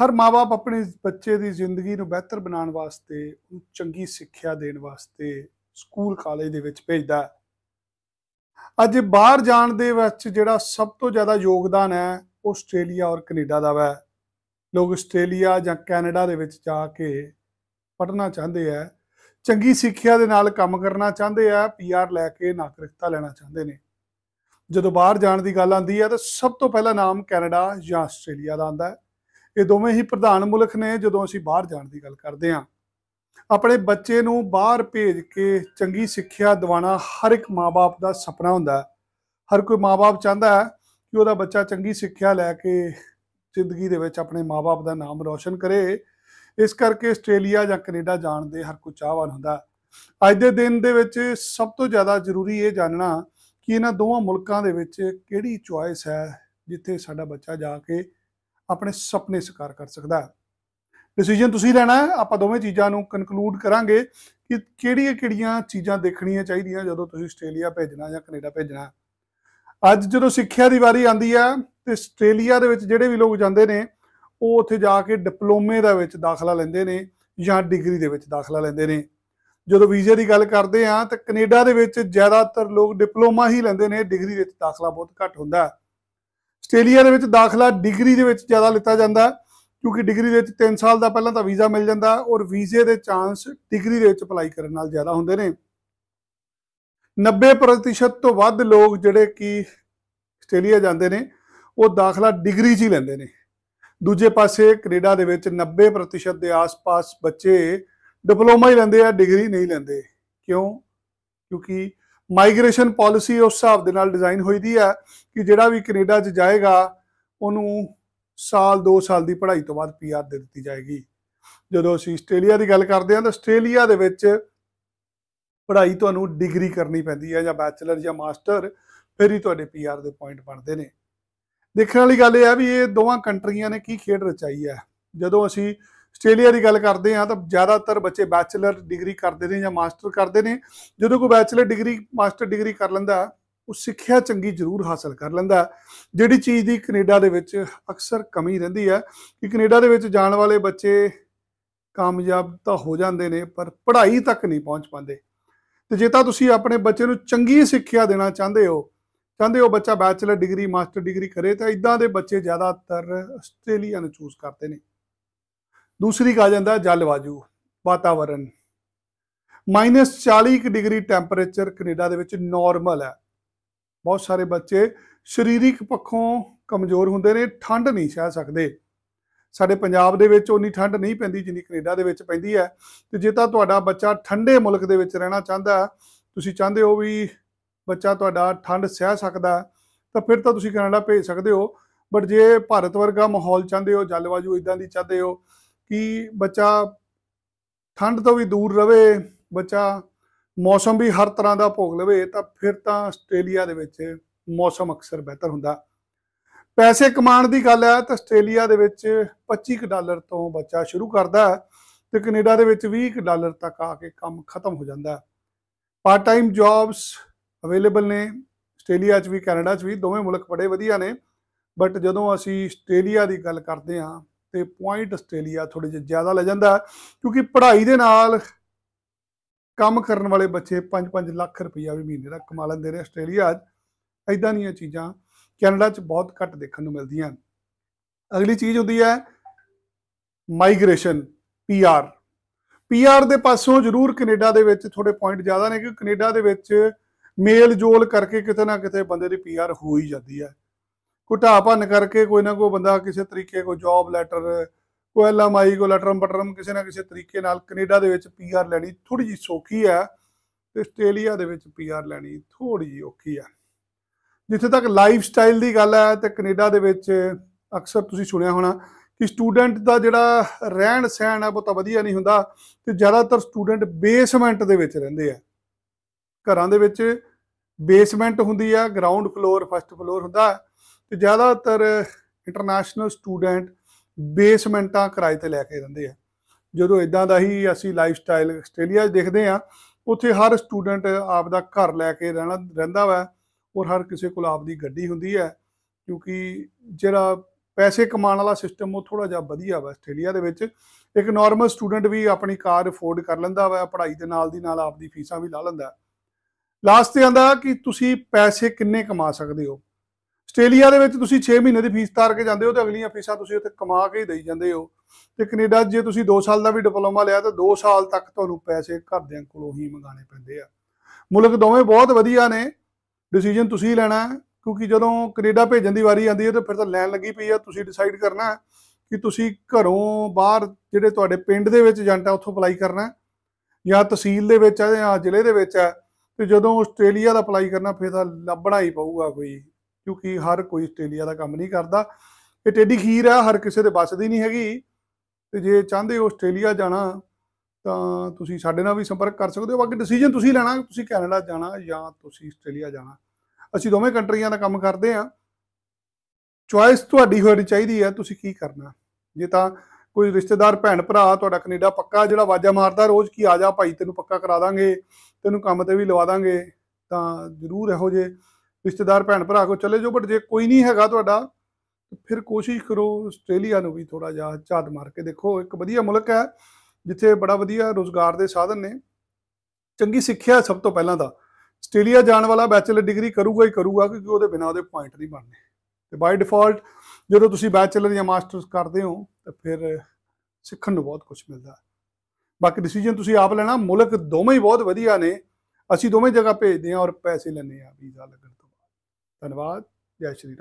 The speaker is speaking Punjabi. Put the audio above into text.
ਹਰ ਮਾਪੇ ਆਪਣੇ ਬੱਚੇ ਦੀ ਜ਼ਿੰਦਗੀ ਨੂੰ ਬਿਹਤਰ ਬਣਾਉਣ ਵਾਸਤੇ ਉਹਨੂੰ ਚੰਗੀ ਸਿੱਖਿਆ ਦੇਣ ਵਾਸਤੇ ਸਕੂਲ ਕਾਲਜ ਦੇ ਵਿੱਚ ਭੇਜਦਾ ਅੱਜ ਬਾਹਰ ਜਾਣ ਦੇ ਵਿੱਚ ਜਿਹੜਾ ਸਭ ਤੋਂ ਜ਼ਿਆਦਾ ਯੋਗਦਾਨ ਹੈ ਆਸਟ੍ਰੇਲੀਆ ਔਰ ਕੈਨੇਡਾ ਦਾ ਹੈ ਲੋਕ ਆਸਟ੍ਰੇਲੀਆ ਜਾਂ ਕੈਨੇਡਾ ਦੇ ਵਿੱਚ ਜਾ ਕੇ ਪੜਨਾ ਚਾਹੁੰਦੇ ਆ ਚੰਗੀ ਸਿੱਖਿਆ ਦੇ ਨਾਲ ਕੰਮ ਕਰਨਾ ਚਾਹੁੰਦੇ ਆ ਪੀਆਰ ਲੈ ਕੇ ਨਾਗਰਿਕਤਾ ਲੈਣਾ ਚਾਹੁੰਦੇ ਨੇ ਜਦੋਂ ਬਾਹਰ ਜਾਣ ਦੀ ਗੱਲ ਆਉਂਦੀ ਹੈ ਤਾਂ ਸਭ ਤੋਂ ਪਹਿਲਾ ਨਾਮ ਕੈਨੇਡਾ ਜਾਂ ਆਸਟ੍ਰੇਲੀਆ ਦਾ ਆਂਦਾ ਹੈ ਇਹ ਦੋਵੇਂ ਹੀ ਪ੍ਰਧਾਨ ਮੁਲਕ ਨੇ ਜਦੋਂ ਅਸੀਂ ਬਾਹਰ ਜਾਣ ਦੀ ਗੱਲ ਕਰਦੇ ਹਾਂ ਆਪਣੇ ਬੱਚੇ ਨੂੰ ਬਾਹਰ ਭੇਜ ਕੇ ਚੰਗੀ ਸਿੱਖਿਆ ਦਿਵਾਣਾ ਹਰ ਇੱਕ ਮਾਪੇ ਦਾ ਸੁਪਨਾ ਹੁੰਦਾ ਹੈ ਹਰ ਕੋਈ ਮਾਪੇ ਚਾਹੁੰਦਾ ਹੈ ਕਿ ਉਹਦਾ ਬੱਚਾ ਚੰਗੀ ਸਿੱਖਿਆ ਲੈ ਕੇ ਜ਼ਿੰਦਗੀ ਦੇ ਵਿੱਚ ਆਪਣੇ ਮਾਪੇ ਦਾ ਨਾਮ ਰੌਸ਼ਨ ਕਰੇ ਇਸ ਕਰਕੇ ਆਸਟ੍ਰੇਲੀਆ ਜਾਂ ਕੈਨੇਡਾ ਜਾਣ ਦੇ ਹਰ ਕੋਈ ਚਾਹਵਾਨ ਹੁੰਦਾ ਅੱਜ ਦੇ ਦਿਨ ਦੇ ਵਿੱਚ ਸਭ ਤੋਂ ਜ਼ਿਆਦਾ ਜ਼ਰੂਰੀ ਇਹ ਜਾਣਨਾ ਕਿ ਇਹਨਾਂ ਦੋਵਾਂ ਮੁਲਕਾਂ ਦੇ ਵਿੱਚ ਕਿਹੜੀ ਚੁਆਇਸ ਹੈ ਜਿੱਥੇ ਸਾਡਾ ਬੱਚਾ ਜਾ ਕੇ ਆਪਣੇ ਸੁਪਨੇ ਸਕਾਰ ਕਰ ਸਕਦਾ ਹੈ ਡਿਸੀਜਨ ਤੁਸੀਂ ਲੈਣਾ ਹੈ ਆਪਾਂ ਦੋਵੇਂ ਚੀਜ਼ਾਂ ਨੂੰ ਕਨਕਲੂਡ ਕਰਾਂਗੇ ਕਿ ਕਿਹੜੀਆਂ-ਕਿਹੜੀਆਂ ਚੀਜ਼ਾਂ ਦੇਖਣੀਆਂ ਚਾਹੀਦੀਆਂ ਜਦੋਂ ਤੁਸੀਂ ਆਸਟ੍ਰੇਲੀਆ ਭੇਜਣਾ ਜਾਂ ਕੈਨੇਡਾ ਭੇਜਣਾ ਅੱਜ ਜਦੋਂ ਸਿੱਖਿਆ ਦੀ ਵਾਰੀ ਆਂਦੀ ਆ ਤੇ ਆਸਟ੍ਰੇਲੀਆ ਦੇ ਵਿੱਚ ਜਿਹੜੇ ਵੀ ਲੋਕ ਜਾਂਦੇ ਨੇ ਉਹ ਉੱਥੇ ਜਾ ਕੇ ਡਿਪਲੋਮੇ ਦਾ ਵਿੱਚ ਦਾਖਲਾ ਲੈਂਦੇ ਨੇ ਜਾਂ ਡਿਗਰੀ ਦੇ ਵਿੱਚ ਦਾਖਲਾ ਲੈਂਦੇ ਨੇ ਜਦੋਂ ਵੀਜ਼ੇ ਦੀ ਗੱਲ ਕਰਦੇ ਆ ਤਾਂ ਕੈਨੇਡਾ ਦੇ ਵਿੱਚ ਜ਼ਿਆਦਾਤਰ ਲੋਕ ਡਿਪਲੋਮਾ ਹੀ ਲੈਂਦੇ ਨੇ ਡਿਗਰੀ ਦੇ ਵਿੱਚ ਦਾਖਲਾ ਬਹੁਤ ਘੱਟ ਹੁੰਦਾ ਹੈ ਆਸਟ੍ਰੇਲੀਆ ਦੇ ਵਿੱਚ ਦਾਖਲਾ ਡਿਗਰੀ ਦੇ ਵਿੱਚ ਜ਼ਿਆਦਾ ਲਿੱਤਾ ਜਾਂਦਾ ਕਿਉਂਕਿ ਡਿਗਰੀ ਦੇ ਵਿੱਚ 3 ਸਾਲ ਦਾ ਪਹਿਲਾਂ ਤਾਂ ਵੀਜ਼ਾ ਮਿਲ ਜਾਂਦਾ ਔਰ ਵੀਜ਼ੇ ਦੇ ਚਾਂਸ ਡਿਗਰੀ ਦੇ ਵਿੱਚ ਅਪਲਾਈ ਕਰਨ ਨਾਲ ਜ਼ਿਆਦਾ ਹੁੰਦੇ ਨੇ 90% ਤੋਂ ਵੱਧ ਲੋਕ ਜਿਹੜੇ ਕਿ ਆਸਟ੍ਰੇਲੀਆ ਜਾਂਦੇ ਨੇ ਉਹ ਦਾਖਲਾ ਡਿਗਰੀ 'ਚ ਹੀ ਲੈਂਦੇ ਨੇ ਦੂਜੇ ਪਾਸੇ ਕੈਨੇਡਾ ਦੇ ਵਿੱਚ 90% ਦੇ ਆਸ-ਪਾਸ ਬੱਚੇ ਡਿਪਲੋਮਾ ਹੀ ਲੈਂਦੇ ਆ ਡਿਗਰੀ ਨਹੀਂ ਲੈਂਦੇ ਕਿਉਂ ਕਿਉਂਕਿ ਮਾਈਗ੍ਰੇਸ਼ਨ ਪਾਲਿਸੀ ਉਸ ਹਿਸਾਬ ਦੇ ਨਾਲ ਡਿਜ਼ਾਈਨ ਹੋਈ ਦੀ ਹੈ ਕਿ ਜਿਹੜਾ ਵੀ ਕੈਨੇਡਾ 'ਚ ਜਾਏਗਾ ਉਹਨੂੰ ਸਾਲ 2 ਸਾਲ ਦੀ ਪੜ੍ਹਾਈ ਤੋਂ ਬਾਅਦ ਪੀਆਰ ਦੇ ਦਿੱਤੀ ਜਾਏਗੀ ਜਦੋਂ ਅਸੀਂ ਆਸਟ੍ਰੇਲੀਆ ਦੀ ਗੱਲ ਕਰਦੇ ਹਾਂ ਤਾਂ ਆਸਟ੍ਰੇਲੀਆ ਦੇ ਵਿੱਚ ਪੜ੍ਹਾਈ ਤੁਹਾਨੂੰ ਡਿਗਰੀ ਕਰਨੀ ਪੈਂਦੀ ਹੈ ਜਾਂ ਬੈਚਲਰ ਜਾਂ ਮਾਸਟਰ ਫਿਰ ਹੀ ਤੁਹਾਡੇ ਪੀਆਰ ਦੇ ਪੁਆਇੰਟ ਬਣਦੇ ਨੇ ਦੇਖਣ ਵਾਲੀ ਗੱਲ ਇਹ ਹੈ ਵੀ ਇਹ ਦੋਵਾਂ ਕੰਟਰੀਆਂ ਨੇ ਕੀ ਖੇਡ ਰਚਾਈ ਹੈ ਜਦੋਂ ਅਸੀਂ ਆਸਟ੍ਰੇਲੀਆ ਦੀ ਗੱਲ ਕਰਦੇ ਆ ਤਾਂ ਜ਼ਿਆਦਾਤਰ ਬੱਚੇ ਬੈਚਲਰ ਡਿਗਰੀ ਕਰਦੇ ਨੇ ਜਾਂ ਮਾਸਟਰ ਕਰਦੇ ਨੇ ਜਦੋਂ ਕੋਈ ਬੈਚਲਰ ਡਿਗਰੀ ਮਾਸਟਰ ਡਿਗਰੀ ਕਰ ਲੈਂਦਾ ਉਹ ਸਿੱਖਿਆ ਚੰਗੀ ਜ਼ਰੂਰ ਹਾਸਲ ਕਰ ਲੈਂਦਾ ਜਿਹੜੀ ਚੀਜ਼ ਦੀ ਕੈਨੇਡਾ ਦੇ ਵਿੱਚ ਅਕਸਰ ਕਮੀ ਰਹਿੰਦੀ ਹੈ ਕਿ ਕੈਨੇਡਾ ਦੇ ਵਿੱਚ ਜਾਣ ਵਾਲੇ ਬੱਚੇ ਕਾਮਯਾਬ ਤਾਂ ਹੋ ਜਾਂਦੇ ਨੇ ਪਰ ਪੜ੍ਹਾਈ ਤੱਕ ਨਹੀਂ ਪਹੁੰਚ ਪਾਉਂਦੇ ਤੇ ਜੇ ਤਾਂ ਤੁਸੀਂ ਆਪਣੇ ਬੱਚੇ ਨੂੰ ਚੰਗੀ ਸਿੱਖਿਆ ਦੇਣਾ ਚਾਹੁੰਦੇ ਹੋ ਚਾਹੁੰਦੇ ਹੋ ਬੱਚਾ ਬੈਚਲਰ ਡਿਗਰੀ ਮਾਸਟਰ ਡਿਗਰੀ ਕਰੇ ਤਾਂ ਇਦਾਂ ਦੇ ਬੱਚੇ ਜ਼ਿਆਦਾਤਰ ਆਸਟ੍ਰੇਲੀਆ ਨੂੰ ਚੂਜ਼ ਕਰਦੇ ਨੇ ਦੂਸਰੀ ਕਹਾ ਜਾਂਦਾ ਜਲਵਾਯੂ ਮਾਈਨਸ -40 ਡਿਗਰੀ ਟੈਂਪਰੇਚਰ ਕੈਨੇਡਾ ਦੇ ਵਿੱਚ ਨਾਰਮਲ ਹੈ ਬਹੁਤ ਸਾਰੇ ਬੱਚੇ ਸਰੀਰਿਕ ਪੱਖੋਂ ਕਮਜ਼ੋਰ ਹੁੰਦੇ ਨੇ ਠੰਡ ਨਹੀਂ ਸਹਿ ਸਕਦੇ ਸਾਡੇ ਪੰਜਾਬ ਦੇ ਵਿੱਚ ਉਨੀ ਠੰਡ ਨਹੀਂ ਪੈਂਦੀ ਜਿੰਨੀ ਕੈਨੇਡਾ ਦੇ ਵਿੱਚ ਪੈਂਦੀ ਹੈ ਤੇ ਜੇ ਤਾਂ ਤੁਹਾਡਾ ਬੱਚਾ ਠੰਡੇ ਮੁਲਕ ਦੇ ਵਿੱਚ ਰਹਿਣਾ ਚਾਹੁੰਦਾ ਤੁਸੀਂ ਚਾਹੁੰਦੇ ਹੋ ਵੀ ਬੱਚਾ ਤੁਹਾਡਾ ਠੰਡ ਸਹਿ ਸਕਦਾ ਤਾਂ ਫਿਰ ਤਾਂ ਤੁਸੀਂ ਕੈਨੇਡਾ ਭੇਜ ਸਕਦੇ ਹੋ ਬਟ ਜੇ ਭਾਰਤ ਵਰਗਾ ਮਾਹੌਲ ਚਾਹੁੰਦੇ ਹੋ ਜਲਵਾਯੂ ਇਦਾਂ ਦੀ ਚਾਹਦੇ ਹੋ ਕਿ ਬੱਚਾ ਠੰਡ ਤੋਂ ਵੀ ਦੂਰ ਰਵੇ ਬੱਚਾ ਮੌਸਮ ਵੀ ਹਰ ਤਰ੍ਹਾਂ ਦਾ ਭੋਗ ਲਵੇ ਤਾਂ ਫਿਰ ਤਾਂ ਆਸਟ੍ਰੇਲੀਆ ਦੇ ਵਿੱਚ ਮੌਸਮ ਅਕਸਰ ਬਿਹਤਰ ਹੁੰਦਾ ਪੈਸੇ ਕਮਾਉਣ ਦੀ ਗੱਲ ਹੈ ਤਾਂ ਆਸਟ੍ਰੇਲੀਆ ਦੇ ਵਿੱਚ 25 ਡਾਲਰ ਤੋਂ ਬੱਚਾ ਸ਼ੁਰੂ ਕਰਦਾ ਤੇ ਕੈਨੇਡਾ ਦੇ ਵਿੱਚ 20 ਡਾਲਰ ਤੱਕ ਆ ਕੇ ਕੰਮ ਖਤਮ ਹੋ ਜਾਂਦਾ ਪਾਰਟ ਟਾਈਮ ਜੌਬਸ ਅਵੇਲੇਬਲ ਨੇ ਆਸਟ੍ਰੇਲੀਆ 'ਚ ਵੀ ਕੈਨੇਡਾ 'ਚ ਵੀ ਦੋਵੇਂ ਮੁਲਕ ਬੜੇ ਵਧੀਆ ਨੇ ਬਟ ਜਦੋਂ ਅਸੀਂ ਆਸਟ੍ਰੇਲੀਆ ਦੀ ਗੱਲ ਕਰਦੇ ਹਾਂ ਤੇ ਪੁਆਇੰਟ ਆਸਟ੍ਰੇਲੀਆ ਥੋੜੇ ਜਿਹਾ ਜ਼ਿਆਦਾ ਲੈ ਜਾਂਦਾ ਕਿਉਂਕਿ ਪੜ੍ਹਾਈ ਦੇ ਨਾਲ ਕੰਮ ਕਰਨ ਵਾਲੇ ਬੱਚੇ 5-5 ਲੱਖ ਰੁਪਈਆ ਵੀ ਮਹੀਨੇ ਦਾ ਕਮਾ ਲੈਂਦੇ ਨੇ ਆਸਟ੍ਰੇਲੀਆ 'ਚ ਐਦਾਂ ਦੀਆਂ ਚੀਜ਼ਾਂ ਕੈਨੇਡਾ 'ਚ ਬਹੁਤ ਘੱਟ ਦੇਖਣ ਨੂੰ ਮਿਲਦੀਆਂ ਅਗਲੀ ਚੀਜ਼ ਹੁੰਦੀ ਹੈ ਮਾਈਗ੍ਰੇਸ਼ਨ ਪੀਆਰ ਪੀਆਰ ਦੇ ਪਾਸੋਂ ਜ਼ਰੂਰ ਕੈਨੇਡਾ ਦੇ ਵਿੱਚ ਥੋੜੇ ਪੁਆਇੰਟ ਜ਼ਿਆਦਾ ਨੇ ਕਿਉਂਕਿ ਕੈਨੇਡਾ ਦੇ ਵਿੱਚ ਮੇਲ ਜੋਲ ਕਰਕੇ ਕਿਤੇ ਨਾ ਕਿਤੇ ਬੰਦੇ ਦੀ ਪੀਆਰ ਹੋ ਹੀ ਜਾਂਦੀ ਹੈ ਕੁਟਾ ਆਪਨ ਕਰਕੇ ਕੋਈ ਨਾ ਕੋਈ ਬੰਦਾ ਕਿਸੇ ਤਰੀਕੇ ਕੋ ਜੌਬ ਲੈਟਰ ਐਮ ਐਲਐਮਆਈ ਕੋ ਲੈਟਰਮ ਬਟਰਮ ਕਿਸੇ ਨਾ ਕਿਸੇ ਤਰੀਕੇ ਨਾਲ ਕੈਨੇਡਾ ਦੇ ਵਿੱਚ ਪੀਆਰ ਲੈਣੀ ਥੋੜੀ ਜੀ ਸੌਖੀ ਹੈ ਤੇ ਆਸਟ੍ਰੇਲੀਆ ਦੇ ਵਿੱਚ ਪੀਆਰ ਲੈਣੀ ਥੋੜੀ ਜੀ ਔਖੀ ਹੈ ਜਿੱਥੇ ਤੱਕ ਲਾਈਫ ਸਟਾਈਲ ਦੀ ਗੱਲ ਹੈ ਤੇ ਕੈਨੇਡਾ ਦੇ ਵਿੱਚ ਅਕਸਰ ਤੁਸੀਂ ਸੁਣਿਆ ਹੋਣਾ ਕਿ ਸਟੂਡੈਂਟ ਦਾ ਜਿਹੜਾ ਰਹਿਣ ਸਹਿਣ ਆ ਉਹ ਤਾਂ ਵਧੀਆ ਨਹੀਂ ਹੁੰਦਾ ਤੇ ਜ਼ਿਆਦਾਤਰ ਸਟੂਡੈਂਟ ਬੇਸਮੈਂਟ ਦੇ ਵਿੱਚ ਰਹਿੰਦੇ ਆ ਘਰਾਂ ਦੇ ਵਿੱਚ ਬੇਸਮੈਂਟ ਹੁੰਦੀ ਆ ਗਰਾਊਂਡ ਫਲੋਰ ਫਸਟ ਫਲੋਰ ਹੁੰਦਾ ਤੇ ਜ਼ਿਆਦਾਤਰ ਇੰਟਰਨੈਸ਼ਨਲ ਸਟੂਡੈਂਟ ਬੇਸਮੈਂਟਾਂ ਕਿਰਾਏ ਤੇ ਲੈ ਕੇ ਰਹਿੰਦੇ ਆ ਜਦੋਂ ਇਦਾਂ ਦਾ ਹੀ ਅਸੀਂ ਲਾਈਫ ਸਟਾਈਲ ਆਸਟ੍ਰੇਲੀਆ 'ਚ ਦੇਖਦੇ ਆ ਉੱਥੇ ਹਰ ਸਟੂਡੈਂਟ ਆਪ ਦਾ ਘਰ ਲੈ ਕੇ ਰਹਿਣਾ ਰਹਿੰਦਾ ਵਾ ਔਰ ਹਰ ਕਿਸੇ ਕੋਲ ਆਪ ਦੀ ਗੱਡੀ ਹੁੰਦੀ ਹੈ ਕਿਉਂਕਿ ਜਿਹੜਾ ਪੈਸੇ ਕਮਾਉਣ ਵਾਲਾ ਸਿਸਟਮ ਉਹ ਥੋੜਾ ਜਿਹਾ ਵਧੀਆ ਵਾ ਆਸਟ੍ਰੇਲੀਆ ਦੇ ਵਿੱਚ ਇੱਕ ਨਾਰਮਲ ਸਟੂਡੈਂਟ ਵੀ ਆਪਣੀ ਕਾਰ ਅਫੋਰਡ ਕਰ ਲੈਂਦਾ ਵਾ ਪੜ੍ਹਾਈ ਦੇ ਨਾਲ ਦੀ ਨਾਲ ਆਪਦੀ ਫੀਸਾਂ ਵੀ ਲਾ ਲੈਂਦਾ ਲਾਸਟ ਤੇ ਆਂਦਾ ਕਿ ਤੁਸੀਂ ਪੈਸੇ ਕਿੰਨੇ ਕਮਾ ਸਕਦੇ ਹੋ ਆਸਟ੍ਰੇਲੀਆ ਦੇ ਵਿੱਚ ਤੁਸੀਂ 6 ਮਹੀਨੇ ਦੀ ਫੀਸ ਤਾਰ ਕੇ ਜਾਂਦੇ ਹੋ ਤੇ ਅਗਲੀਆਂ ਫੀਸਾਂ ਤੁਸੀਂ ਉੱਥੇ ਕਮਾ ਕੇ ਹੀ ਦੇਈ ਜਾਂਦੇ ਹੋ ਤੇ ਕੈਨੇਡਾ ਜੇ ਤੁਸੀਂ 2 ਸਾਲ ਦਾ ਵੀ ਡਿਪਲੋਮਾ ਲਿਆ ਤਾਂ 2 ਸਾਲ ਤੱਕ ਤੁਹਾਨੂੰ ਪੈਸੇ ਘਰਦਿਆਂ ਕੋਲੋਂ ਹੀ ਮੰਗਾਣੇ ਪੈਂਦੇ ਆ ਮੁਲਕ ਦੋਵੇਂ ਬਹੁਤ ਵਧੀਆ ਨੇ ਡਿਸੀਜਨ ਤੁਸੀਂ ਲੈਣਾ ਕਿਉਂਕਿ ਜਦੋਂ ਕੈਨੇਡਾ ਭੇਜਣ ਦੀ ਵਾਰੀ ਆਉਂਦੀ ਹੈ ਤਾਂ ਫਿਰ ਤਾਂ ਲੈਣ ਲੱਗੀ ਪਈ ਆ ਤੁਸੀਂ ਡਿਸਾਈਡ ਕਰਨਾ ਕਿ ਤੁਸੀਂ ਘਰੋਂ ਬਾਹਰ ਜਿਹੜੇ ਤੁਹਾਡੇ ਪਿੰਡ ਦੇ ਵਿੱਚ ਏਜੰਟ ਆ ਉੱਥੋਂ ਅਪਲਾਈ ਕਰਨਾ ਜਾਂ ਤਹਿਸੀਲ ਦੇ ਵਿੱਚ ਆ ਜਾਂ ਜ਼ਿਲ੍ਹੇ ਦੇ ਵਿੱਚ ਆ ਤੇ ਜਦੋਂ ਆਸਟ੍ਰੇਲੀਆ ਦਾ ਅਪਲਾਈ ਕਰਨਾ ਫਿਰ ਤਾਂ ਲੱਭਣਾ ਹੀ ਪਊਗਾ ਕੋਈ ਕਿਉਂਕਿ ਹਰ ਕੋਈ ਆਸਟ੍ਰੇਲੀਆ ਦਾ ਕੰਮ ਨਹੀਂ ਕਰਦਾ ਇਹ ਟੇਡੀ ਖੀਰ ਆ ਹਰ ਕਿਸੇ ਦੇ ਬਸ ਦੀ ਨਹੀਂ ਹੈਗੀ ਤੇ ਜੇ ਚਾਹੁੰਦੇ ਹੋ ਆਸਟ੍ਰੇਲੀਆ ਜਾਣਾ ਤਾਂ ਤੁਸੀਂ ਸਾਡੇ ਨਾਲ ਵੀ ਸੰਪਰਕ ਕਰ ਸਕਦੇ ਹੋ ਬਾਕੀ ਡਿਸੀਜਨ ਤੁਸੀਂ ਲੈਣਾ ਤੁਸੀਂ ਕੈਨੇਡਾ ਜਾਣਾ ਜਾਂ ਤੁਸੀਂ ਆਸਟ੍ਰੇਲੀਆ ਜਾਣਾ ਅਸੀਂ ਦੋਵੇਂ ਕੰਟਰੀਆਂ ਦਾ ਕੰਮ ਕਰਦੇ ਆ ਚੁਆਇਸ ਤੁਹਾਡੀ ਹੋਣੀ ਚਾਹੀਦੀ ਹੈ ਤੁਸੀਂ ਕੀ ਕਰਨਾ ਜੇ ਤਾਂ ਕੋਈ ਰਿਸ਼ਤੇਦਾਰ ਭੈਣ ਭਰਾ ਤੁਹਾਡਾ ਕੈਨੇਡਾ ਪੱਕਾ ਜਿਹੜਾ ਵਾਜਾ ਮਾਰਦਾ ਰੋਜ਼ ਕੀ ਆ ਜਾ ਭਾਈ ਤੈਨੂੰ ਪੱਕਾ ਕਰਾ ਦਾਂਗੇ ਤੈਨੂੰ ਕੰਮ ਤੇ ਵੀ ਲਵਾ ਦਾਂਗੇ ਤਾਂ ਜ਼ਰੂਰ ਇਹੋ ਜੇ ਰਿਸ਼ਤੇਦਾਰ ਭੈਣ ਭਰਾ ਕੋ ਚਲੇ ਜਾਓ ਬਟ ਜੇ ਕੋਈ ਨਹੀਂ ਹੈਗਾ ਤੁਹਾਡਾ ਫਿਰ ਕੋਸ਼ਿਸ਼ ਕਰੋ ਆਸਟ੍ਰੇਲੀਆ ਨੂੰ ਵੀ ਥੋੜਾ ਜਿਹਾ ਝਾਤ ਮਾਰ ਕੇ ਦੇਖੋ ਇੱਕ ਵਧੀਆ ਮੁਲਕ ਹੈ ਜਿੱਥੇ ਬੜਾ ਵਧੀਆ ਰੋਜ਼ਗਾਰ ਦੇ ਸਾਧਨ ਨੇ ਚੰਗੀ ਸਿੱਖਿਆ ਸਭ ਤੋਂ ਪਹਿਲਾਂ ਦਾ ਆਸਟ੍ਰੇਲੀਆ ਜਾਣ ਵਾਲਾ ਬੈਚਲਰ ਡਿਗਰੀ ਕਰੂਗਾ ਹੀ ਕਰੂਗਾ ਕਿਉਂਕਿ ਉਹਦੇ ਬਿਨਾਂ ਉਹਦੇ ਪੁਆਇੰਟ ਨਹੀਂ ਬਣਨੇ ਤੇ ਬਾਈ ਡਿਫਾਲਟ ਜਦੋਂ ਤੁਸੀਂ ਬੈਚਲਰ ਜਾਂ ਮਾਸਟਰਸ ਕਰਦੇ ਹੋ ਤਾਂ ਫਿਰ ਸਿੱਖਣ ਨੂੰ ਬਹੁਤ ਕੁਝ ਮਿਲਦਾ ਹੈ ਬਾਕੀ ਡਿਸੀਜਨ ਤੁਸੀਂ ਆਪ ਲੈਣਾ ਮੁਲਕ ਦੋਵੇਂ ਹੀ ਬਹੁਤ ਵਧੀਆ ਨੇ ਅਸੀਂ ਦੋਵੇਂ ਜਗ੍ਹਾ ਭੇਜਦੇ ਹਾਂ ਔਰ ਪੈਸੇ ਲੈਣੇ ਆ ਵੀਜ਼ਾ ਲੱਗਣ ਧੰਨਵਾਦ ਜੈ ਸ਼੍ਰੀ